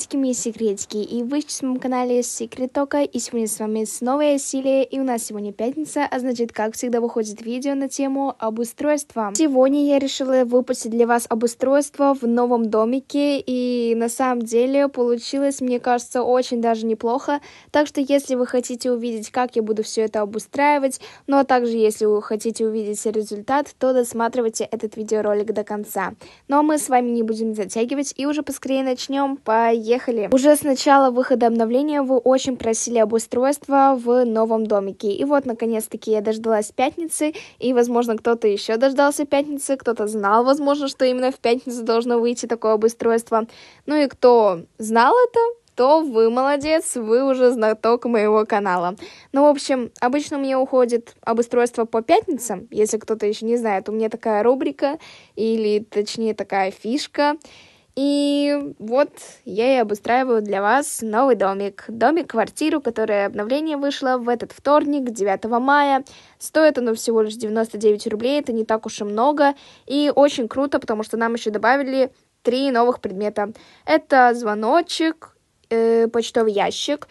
секретики, мои секретики, и вы в моем канале Секретока, и сегодня с вами снова я, Силия, и у нас сегодня пятница, а значит, как всегда, выходит видео на тему обустройства. Сегодня я решила выпустить для вас обустройство в новом домике, и на самом деле получилось, мне кажется, очень даже неплохо, так что если вы хотите увидеть, как я буду все это обустраивать, ну а также, если вы хотите увидеть результат, то досматривайте этот видеоролик до конца. Но ну, а мы с вами не будем затягивать, и уже поскорее начнем, поехали! переехали. Уже с начала выхода обновления вы очень просили обустройство в новом домике. И вот, наконец-таки, я дождалась пятницы, и, возможно, кто-то еще дождался пятницы, кто-то знал, возможно, что именно в пятницу должно выйти такое обустройство. Ну и кто знал это, то вы молодец, вы уже знаток моего канала. Ну, в общем, обычно у меня уходит обустройство по пятницам, если кто-то еще не знает, у меня такая рубрика, или точнее такая фишка, и вот я и обустраиваю для вас новый домик. Домик-квартиру, которое обновление вышло в этот вторник, 9 мая. Стоит оно всего лишь 99 рублей, это не так уж и много. И очень круто, потому что нам еще добавили три новых предмета. Это звоночек, э, почтовый ящик,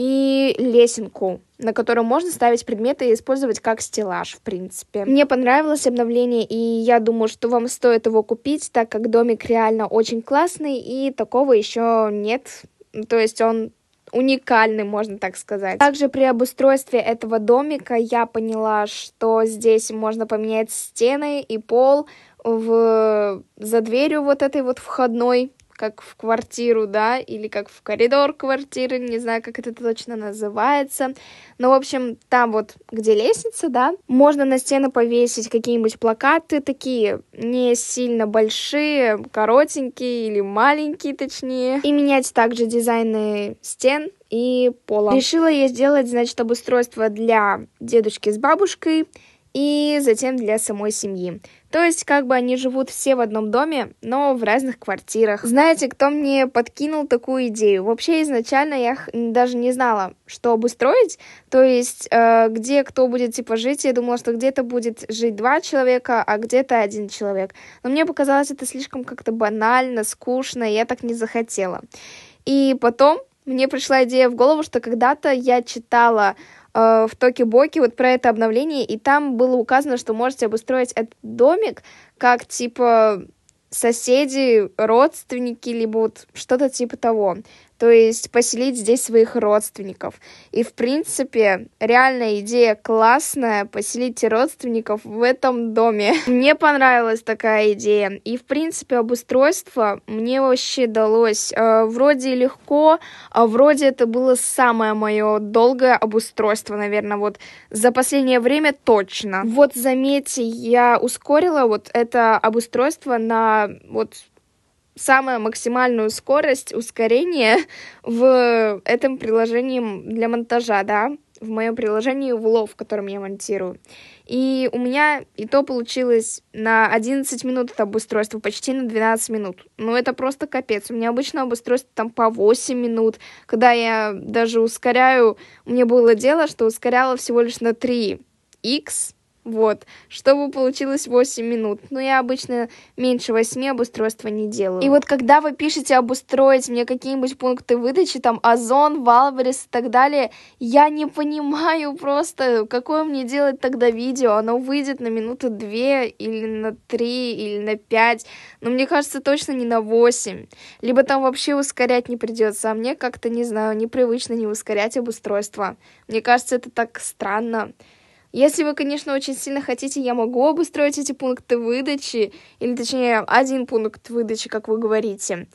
и лесенку, на которую можно ставить предметы и использовать как стеллаж, в принципе. Мне понравилось обновление, и я думаю, что вам стоит его купить, так как домик реально очень классный, и такого еще нет. То есть он уникальный, можно так сказать. Также при обустройстве этого домика я поняла, что здесь можно поменять стены и пол в... за дверью вот этой вот входной как в квартиру, да, или как в коридор квартиры, не знаю, как это точно называется. Но, ну, в общем, там вот, где лестница, да, можно на стену повесить какие-нибудь плакаты такие, не сильно большие, коротенькие или маленькие, точнее. И менять также дизайны стен и пола. Решила я сделать, значит, обустройство для дедушки с бабушкой, и затем для самой семьи. То есть как бы они живут все в одном доме, но в разных квартирах. Знаете, кто мне подкинул такую идею? Вообще изначально я даже не знала, что обустроить. То есть э, где кто будет типа жить. Я думала, что где-то будет жить два человека, а где-то один человек. Но мне показалось это слишком как-то банально, скучно, и я так не захотела. И потом мне пришла идея в голову, что когда-то я читала Э, в Токи-Боке вот про это обновление, и там было указано, что можете обустроить этот домик как, типа, соседи, родственники, либо вот что-то типа того то есть поселить здесь своих родственников. И, в принципе, реальная идея классная, поселить родственников в этом доме. Мне понравилась такая идея. И, в принципе, обустройство мне вообще далось э, вроде легко, а вроде это было самое мое долгое обустройство, наверное, вот за последнее время точно. Вот, заметьте, я ускорила вот это обустройство на вот самая максимальную скорость ускорения в этом приложении для монтажа, да, в моем приложении в Лов, в котором я монтирую. И у меня и то получилось на 11 минут это обустройство, почти на 12 минут. Ну, это просто капец. У меня обычно обустройство там по 8 минут. Когда я даже ускоряю, мне было дело, что ускоряла всего лишь на 3 x вот, чтобы получилось 8 минут. Но ну, я обычно меньше 8 обустройства не делаю. И вот когда вы пишете обустроить мне какие-нибудь пункты выдачи, там Озон, Валберес и так далее, я не понимаю просто, какое мне делать тогда видео. Оно выйдет на минуту 2 или на 3 или на 5, но мне кажется точно не на 8. Либо там вообще ускорять не придется, а мне как-то, не знаю, непривычно не ускорять обустройство. Мне кажется, это так странно. Если вы, конечно, очень сильно хотите, я могу обустроить эти пункты выдачи, или точнее один пункт выдачи, как вы говорите.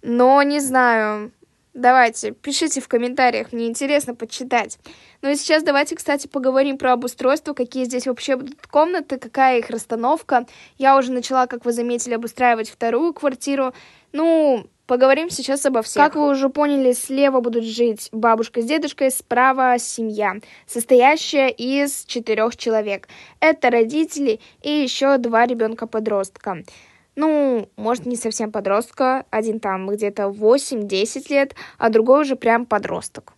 Но не знаю, Давайте, пишите в комментариях, мне интересно почитать. Ну и сейчас давайте, кстати, поговорим про обустройство, какие здесь вообще будут комнаты, какая их расстановка. Я уже начала, как вы заметили, обустраивать вторую квартиру. Ну, Поговорим сейчас обо всех. Как вы уже поняли, слева будут жить бабушка с дедушкой, справа семья, состоящая из четырех человек. Это родители и еще два ребенка-подростка. Ну, может, не совсем подростка, один там где-то 8-10 лет, а другой уже прям подросток.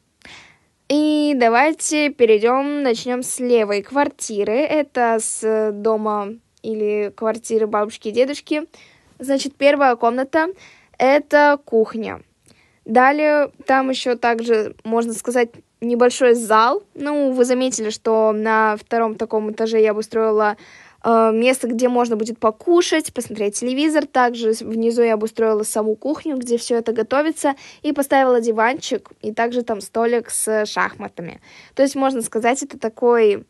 И давайте перейдем, начнем с левой квартиры. Это с дома или квартиры бабушки и дедушки. Значит, первая комната это кухня. Далее там еще также, можно сказать, небольшой зал. Ну, вы заметили, что на втором таком этаже я обустроила э, место, где можно будет покушать, посмотреть телевизор. Также внизу я обустроила саму кухню, где все это готовится, и поставила диванчик, и также там столик с шахматами. То есть, можно сказать, это такой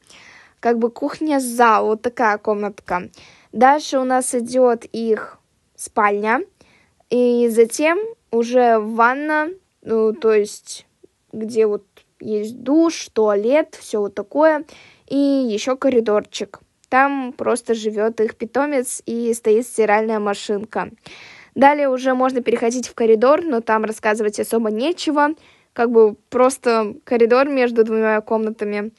как бы кухня-зал, вот такая комнатка. Дальше у нас идет их спальня. И затем уже ванна, ну, то есть, где вот есть душ, туалет, все вот такое, и еще коридорчик. Там просто живет их питомец и стоит стиральная машинка. Далее уже можно переходить в коридор, но там рассказывать особо нечего. Как бы просто коридор между двумя комнатами.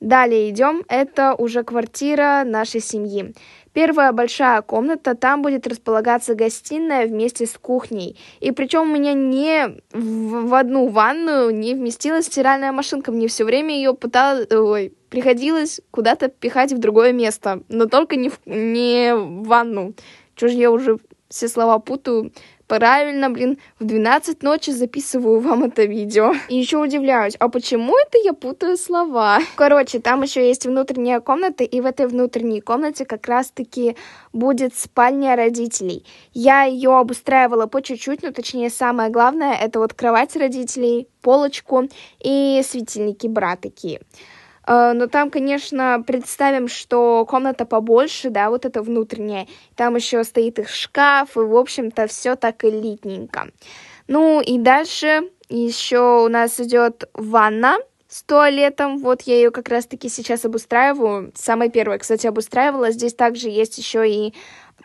Далее идем. Это уже квартира нашей семьи. Первая большая комната, там будет располагаться гостиная вместе с кухней. И причем у меня не в, в одну ванную не вместилась стиральная машинка. Мне все время ее пыталась... Ой, приходилось куда-то пихать в другое место. Но только не в, не в ванну. Чего же я уже все слова путаю. Правильно, блин, в 12 ночи записываю вам это видео. И еще удивляюсь, а почему это я путаю слова? Короче, там еще есть внутренняя комната, и в этой внутренней комнате как раз-таки будет спальня родителей. Я ее обустраивала по чуть-чуть, но ну, точнее самое главное, это вот кровать родителей, полочку и светильники бра такие. Э, но там, конечно, представим, что комната побольше, да, вот это внутренняя. Там еще стоит их шкаф, и, в общем-то, все так элитненько. Ну и дальше еще у нас идет ванна с туалетом. Вот я ее как раз-таки сейчас обустраиваю. Самой первой, кстати, обустраивала. Здесь также есть еще и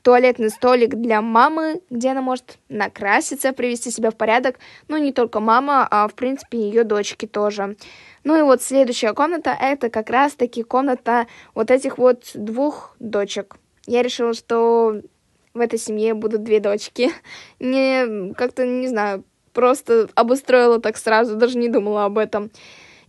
туалетный столик для мамы, где она может накраситься, привести себя в порядок. Ну, не только мама, а, в принципе, ее дочки тоже. Ну и вот следующая комната, это как раз-таки комната вот этих вот двух дочек. Я решила, что в этой семье будут две дочки. Не, как-то, не знаю, просто обустроила так сразу, даже не думала об этом.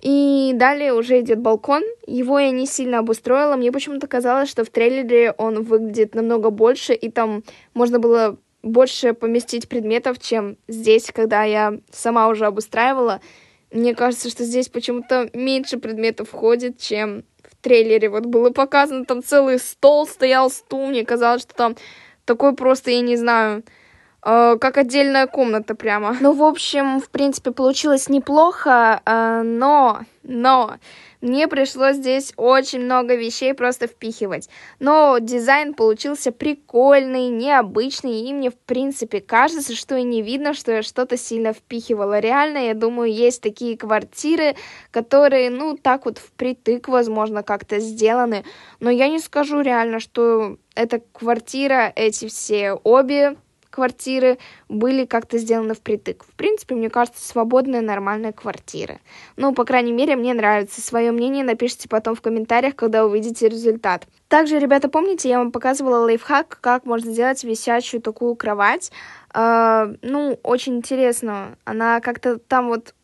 И далее уже идет балкон. Его я не сильно обустроила. Мне почему-то казалось, что в трейлере он выглядит намного больше, и там можно было больше поместить предметов, чем здесь, когда я сама уже обустраивала. Мне кажется, что здесь почему-то меньше предметов входит, чем в трейлере. Вот было показано, там целый стол стоял, стул. Мне казалось, что там такой просто, я не знаю, Э, как отдельная комната прямо. Ну, в общем, в принципе, получилось неплохо, э, но, но мне пришлось здесь очень много вещей просто впихивать. Но дизайн получился прикольный, необычный, и мне, в принципе, кажется, что и не видно, что я что-то сильно впихивала. Реально, я думаю, есть такие квартиры, которые, ну, так вот впритык, возможно, как-то сделаны. Но я не скажу реально, что эта квартира, эти все обе квартиры были как-то сделаны впритык. В принципе, мне кажется, свободные нормальные квартиры. Ну, по крайней мере, мне нравится. Свое мнение напишите потом в комментариях, когда увидите результат. Также, ребята, помните, я вам показывала лайфхак, как можно сделать висячую такую кровать. Э, ну, очень интересно. Она как-то там вот,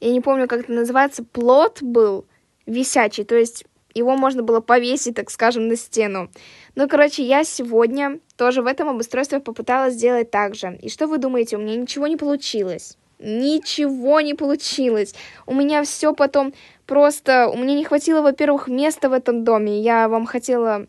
я не помню, как это называется, плод был висячий, то есть его можно было повесить, так скажем, на стену. Ну, короче, я сегодня тоже в этом обустройстве попыталась сделать так же. И что вы думаете, у меня ничего не получилось? Ничего не получилось. У меня все потом просто... У меня не хватило, во-первых, места в этом доме. Я вам хотела...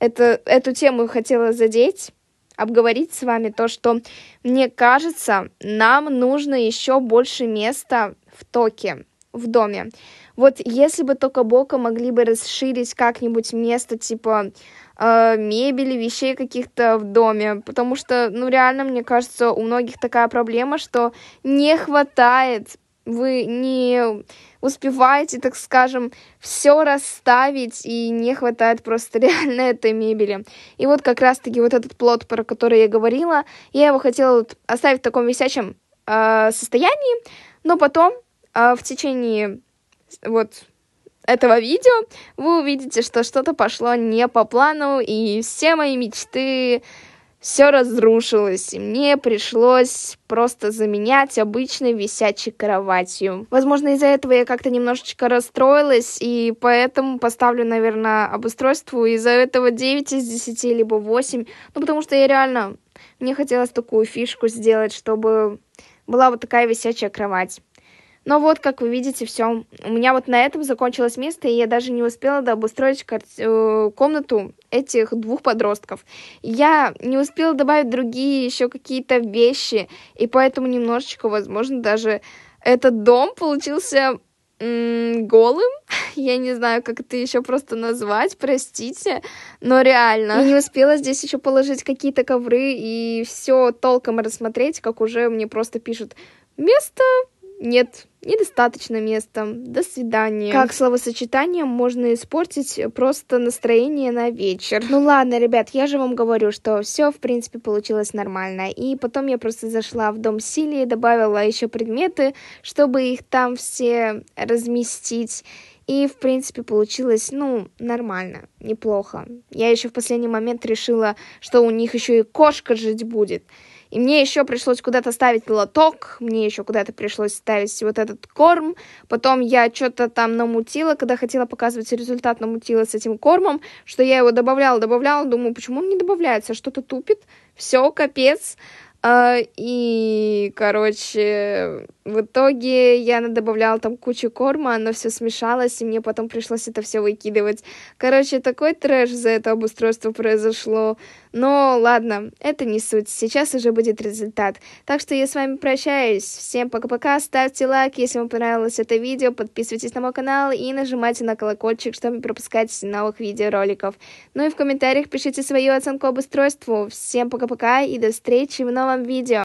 Это, эту тему хотела задеть, обговорить с вами то, что, мне кажется, нам нужно еще больше места в токе, в доме. Вот если бы только Бока могли бы расширить как-нибудь место, типа Э, мебели, вещей каких-то в доме, потому что, ну, реально, мне кажется, у многих такая проблема, что не хватает, вы не успеваете, так скажем, все расставить, и не хватает просто реально этой мебели. И вот как раз-таки вот этот плод, про который я говорила, я его хотела оставить в таком висячем э, состоянии, но потом э, в течение вот этого видео вы увидите, что что-то пошло не по плану, и все мои мечты все разрушилось, и мне пришлось просто заменять обычной висячей кроватью. Возможно, из-за этого я как-то немножечко расстроилась, и поэтому поставлю, наверное, обустройству из-за этого 9 из 10, либо 8. Ну, потому что я реально... Мне хотелось такую фишку сделать, чтобы была вот такая висячая кровать. Но вот, как вы видите, все. У меня вот на этом закончилось место, и я даже не успела обустроить э, комнату этих двух подростков. Я не успела добавить другие еще какие-то вещи, и поэтому немножечко, возможно, даже этот дом получился голым, я не знаю, как это еще просто назвать, простите, но реально. Я не успела здесь еще положить какие-то ковры и все толком рассмотреть, как уже мне просто пишут, место нет, недостаточно места, до свидания. Как словосочетание можно испортить просто настроение на вечер. Ну ладно, ребят, я же вам говорю, что все, в принципе, получилось нормально. И потом я просто зашла в дом Силии, добавила еще предметы, чтобы их там все разместить. И, в принципе, получилось, ну, нормально, неплохо. Я еще в последний момент решила, что у них еще и кошка жить будет. И мне еще пришлось куда-то ставить лоток, мне еще куда-то пришлось ставить вот этот корм. Потом я что-то там намутила, когда хотела показывать результат, намутила с этим кормом, что я его добавляла, добавляла, думаю, почему он не добавляется, что-то тупит, все, капец. А, и, короче, в итоге я добавляла там кучу корма, оно все смешалось, и мне потом пришлось это все выкидывать. Короче, такой трэш за это обустройство произошло. Но ладно, это не суть, сейчас уже будет результат. Так что я с вами прощаюсь. Всем пока-пока, ставьте лайк, если вам понравилось это видео, подписывайтесь на мой канал и нажимайте на колокольчик, чтобы не пропускать новых видеороликов. Ну и в комментариях пишите свою оценку обустройству. Всем пока-пока и до встречи в новом видео.